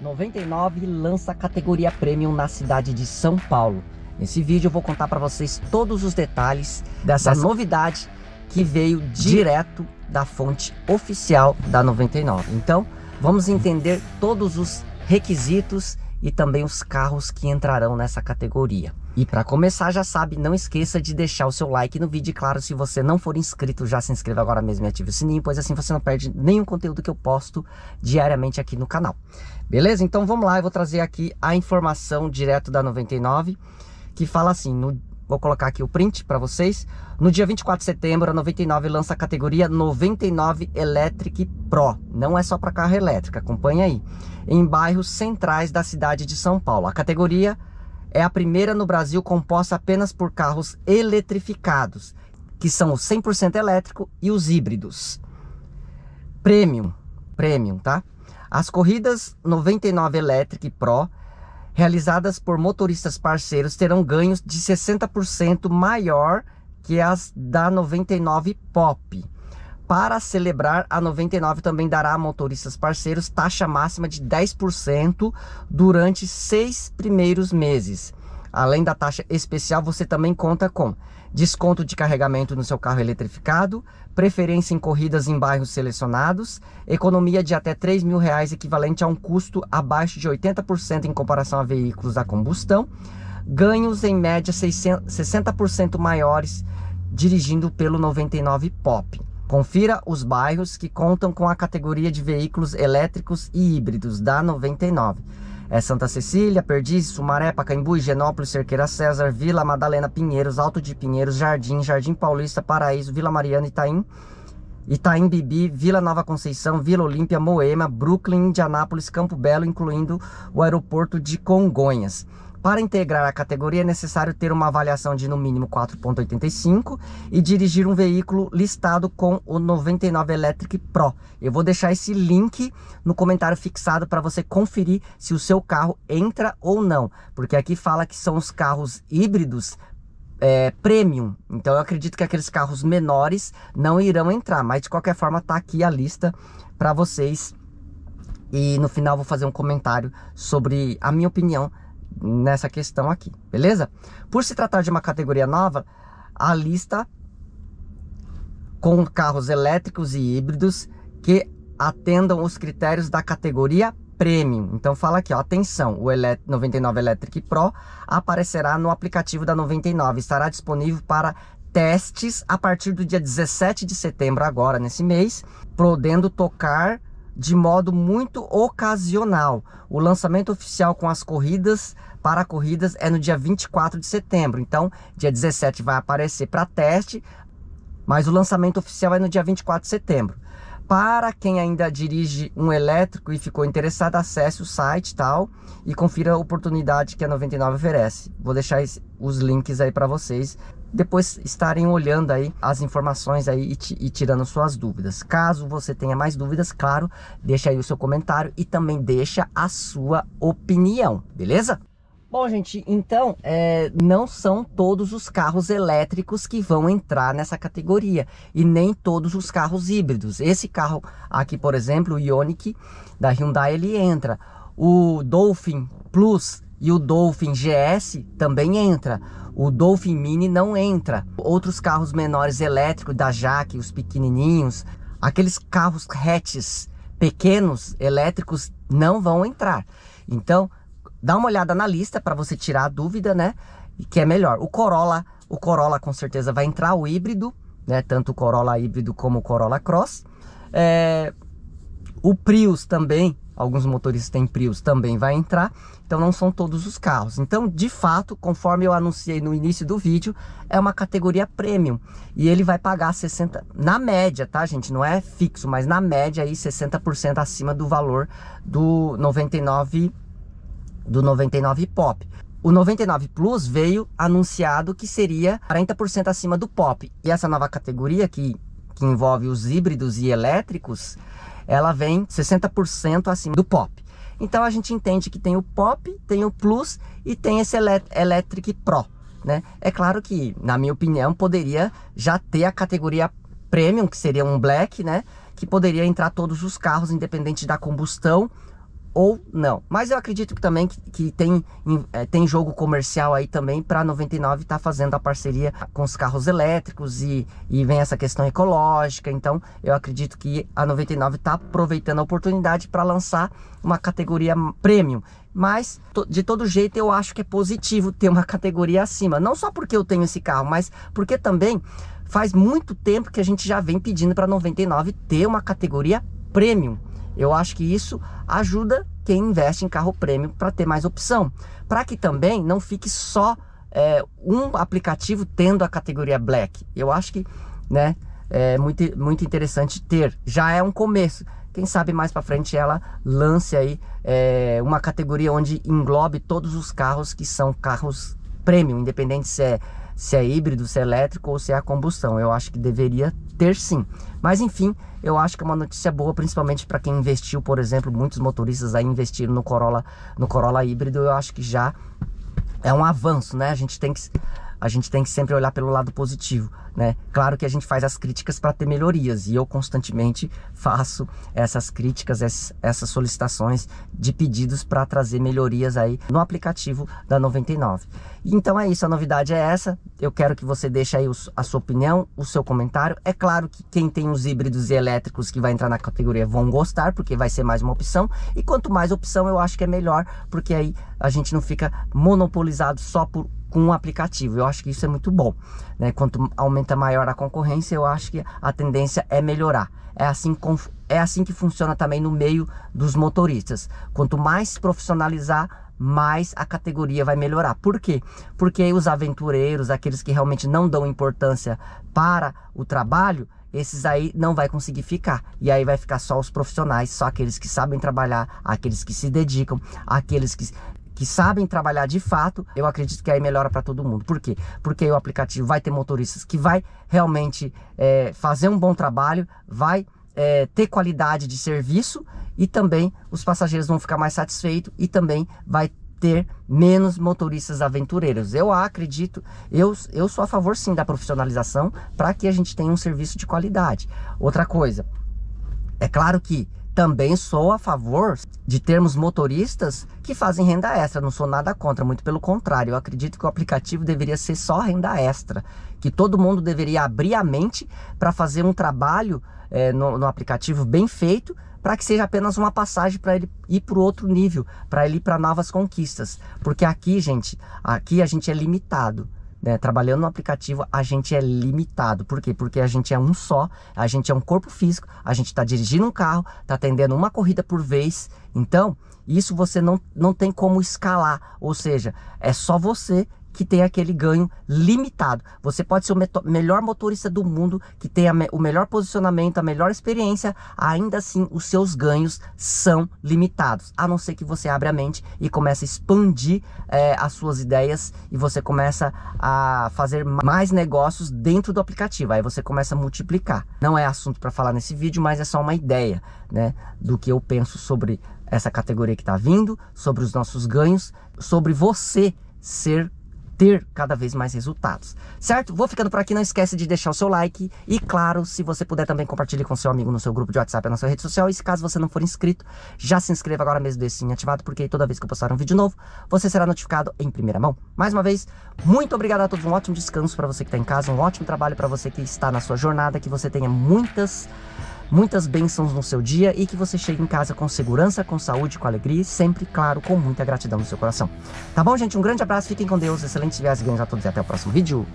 99 lança a categoria Premium na cidade de São Paulo. Nesse vídeo eu vou contar para vocês todos os detalhes dessa novidade que veio direto da fonte oficial da 99. Então, vamos entender todos os requisitos e também os carros que entrarão nessa categoria. E para começar, já sabe, não esqueça de deixar o seu like no vídeo. E claro, se você não for inscrito, já se inscreva agora mesmo e ative o sininho, pois assim você não perde nenhum conteúdo que eu posto diariamente aqui no canal. Beleza? Então vamos lá, eu vou trazer aqui a informação direto da 99, que fala assim, no vou colocar aqui o print para vocês. No dia 24 de setembro, a 99 lança a categoria 99 Electric Pro. Não é só para carro elétrico, acompanha aí. Em bairros centrais da cidade de São Paulo. A categoria é a primeira no Brasil composta apenas por carros eletrificados, que são o 100% elétrico e os híbridos. Premium, premium, tá? As corridas 99 Electric Pro realizadas por motoristas parceiros terão ganhos de 60% maior que as da 99 Pop. Para celebrar, a 99 também dará a motoristas parceiros taxa máxima de 10% durante seis primeiros meses. Além da taxa especial, você também conta com desconto de carregamento no seu carro eletrificado, preferência em corridas em bairros selecionados, economia de até 3 mil reais equivalente a um custo abaixo de 80% em comparação a veículos a combustão, ganhos em média 60% maiores dirigindo pelo 99 Pop. Confira os bairros que contam com a categoria de veículos elétricos e híbridos da 99 é Santa Cecília, Perdiz, Sumaré, Pacaembu, Genópolis, Cerqueira César, Vila Madalena, Pinheiros, Alto de Pinheiros, Jardim, Jardim Paulista, Paraíso, Vila Mariana, Itaim, Itaim Bibi, Vila Nova Conceição, Vila Olímpia, Moema, Brooklyn, Indianápolis, Campo Belo, incluindo o aeroporto de Congonhas. Para integrar a categoria é necessário ter uma avaliação de no mínimo 4.85 e dirigir um veículo listado com o 99 Electric Pro. Eu vou deixar esse link no comentário fixado para você conferir se o seu carro entra ou não, porque aqui fala que são os carros híbridos é, premium. Então eu acredito que aqueles carros menores não irão entrar, mas de qualquer forma tá aqui a lista para vocês. E no final vou fazer um comentário sobre a minha opinião nessa questão aqui, beleza? Por se tratar de uma categoria nova, a lista com carros elétricos e híbridos que atendam os critérios da categoria Premium. Então fala aqui, ó, atenção, o 99 Electric Pro aparecerá no aplicativo da 99, estará disponível para testes a partir do dia 17 de setembro agora nesse mês, podendo tocar de modo muito ocasional. O lançamento oficial com as corridas para corridas é no dia 24 de setembro. Então, dia 17 vai aparecer para teste, mas o lançamento oficial é no dia 24 de setembro. Para quem ainda dirige um elétrico e ficou interessado, acesse o site tal e confira a oportunidade que a 99 oferece. Vou deixar os links aí para vocês depois estarem olhando aí as informações aí e, e, tirando suas dúvidas. Caso você tenha mais dúvidas, claro, deixa aí o seu comentário e também deixa a sua opinião, beleza? Bom, gente, então é, não são todos os carros elétricos que vão entrar nessa categoria e nem todos os carros híbridos. Esse carro aqui, por exemplo, o Ioniq da Hyundai, ele entra. O Dolphin Plus e o Dolphin GS também entra. O Dolphin Mini não entra. Outros carros menores elétricos da Jaque, os pequenininhos, aqueles carros hatches pequenos elétricos não vão entrar. Então, dá uma olhada na lista para você tirar a dúvida, né? Que é melhor. O Corolla, o Corolla com certeza vai entrar o híbrido, né? Tanto o Corolla híbrido como o Corolla Cross. É, o Prius também, alguns motoristas têm Prius, também vai entrar. Então não são todos os carros. Então, de fato, conforme eu anunciei no início do vídeo, é uma categoria premium. E ele vai pagar 60, na média, tá gente? Não é fixo, mas na média aí 60% acima do valor do 99 do 99 Pop. O 99 Plus veio anunciado que seria 40% acima do Pop. E essa nova categoria que que envolve os híbridos e elétricos, ela vem 60% acima do pop. Então a gente entende que tem o pop, tem o plus e tem esse Elect Electric Pro. Né? É claro que, na minha opinião, poderia já ter a categoria premium, que seria um black, né? Que poderia entrar todos os carros, independente da combustão ou não. Mas eu acredito que também que, que tem, é, tem jogo comercial aí também para 99 estar tá fazendo a parceria com os carros elétricos e, e vem essa questão ecológica. Então eu acredito que a 99 está aproveitando a oportunidade para lançar uma categoria premium. Mas de todo jeito eu acho que é positivo ter uma categoria acima. Não só porque eu tenho esse carro, mas porque também faz muito tempo que a gente já vem pedindo para 99 ter uma categoria premium. Eu acho que isso ajuda quem investe em carro prêmio para ter mais opção, para que também não fique só é, um aplicativo tendo a categoria Black. Eu acho que, né, é muito, muito interessante ter. Já é um começo. Quem sabe mais para frente ela lance aí é, uma categoria onde englobe todos os carros que são carros prêmio, independente se é se é híbrido, se é elétrico ou se é a combustão. Eu acho que deveria ter sim. Mas enfim, eu acho que é uma notícia boa, principalmente para quem investiu, por exemplo, muitos motoristas aí investiram no Corolla, no Corolla híbrido. Eu acho que já é um avanço, né? A gente tem que a gente tem que sempre olhar pelo lado positivo, né? Claro que a gente faz as críticas para ter melhorias e eu constantemente faço essas críticas, essas solicitações de pedidos para trazer melhorias aí no aplicativo da 99. Então é isso, a novidade é essa. Eu quero que você deixe aí a sua opinião, o seu comentário. É claro que quem tem os híbridos e elétricos que vai entrar na categoria vão gostar, porque vai ser mais uma opção. E quanto mais opção, eu acho que é melhor, porque aí a gente não fica monopolizado só por com um aplicativo. Eu acho que isso é muito bom. Né? Quanto aumenta maior a concorrência, eu acho que a tendência é melhorar. É assim, é assim que funciona também no meio dos motoristas. Quanto mais profissionalizar, mais a categoria vai melhorar. Por quê? Porque os aventureiros, aqueles que realmente não dão importância para o trabalho, esses aí não vai conseguir ficar. E aí vai ficar só os profissionais, só aqueles que sabem trabalhar, aqueles que se dedicam, aqueles que que sabem trabalhar de fato, eu acredito que aí melhora para todo mundo. Por quê? Porque o aplicativo vai ter motoristas que vai realmente é, fazer um bom trabalho, vai é, ter qualidade de serviço e também os passageiros vão ficar mais satisfeitos e também vai ter menos motoristas aventureiros. Eu acredito, eu, eu sou a favor sim da profissionalização para que a gente tenha um serviço de qualidade. Outra coisa, é claro que também sou a favor de termos motoristas que fazem renda extra, não sou nada contra, muito pelo contrário, eu acredito que o aplicativo deveria ser só renda extra, que todo mundo deveria abrir a mente para fazer um trabalho é, no, no aplicativo bem feito para que seja apenas uma passagem para ele ir para outro nível, para ele ir para novas conquistas. Porque aqui, gente, aqui a gente é limitado né, trabalhando no aplicativo, a gente é limitado. Por quê? Porque a gente é um só, a gente é um corpo físico, a gente está dirigindo um carro, está atendendo uma corrida por vez. Então, isso você não, não tem como escalar. Ou seja, é só você que tem aquele ganho limitado. Você pode ser o melhor motorista do mundo, que tenha o melhor posicionamento, a melhor experiência, ainda assim os seus ganhos são limitados, a não ser que você abra a mente e comece a expandir é, as suas ideias e você começa a fazer mais negócios dentro do aplicativo, aí você começa a multiplicar. Não é assunto para falar nesse vídeo, mas é só uma ideia né, do que eu penso sobre essa categoria que está vindo, sobre os nossos ganhos, sobre você ser ter cada vez mais resultados, certo? Vou ficando por aqui, não esquece de deixar o seu like e claro, se você puder também compartilhe com seu amigo no seu grupo de WhatsApp na sua rede social e se caso você não for inscrito, já se inscreva agora mesmo desse sim ativado, porque toda vez que eu postar um vídeo novo, você será notificado em primeira mão. Mais uma vez, muito obrigado a todos, um ótimo descanso para você que está em casa, um ótimo trabalho para você que está na sua jornada, que você tenha muitas muitas bênçãos no seu dia e que você chegue em casa com segurança, com saúde, com alegria e sempre, claro, com muita gratidão no seu coração. Tá bom, gente? Um grande abraço, fiquem com Deus, excelentes viagens a todos e até o próximo vídeo.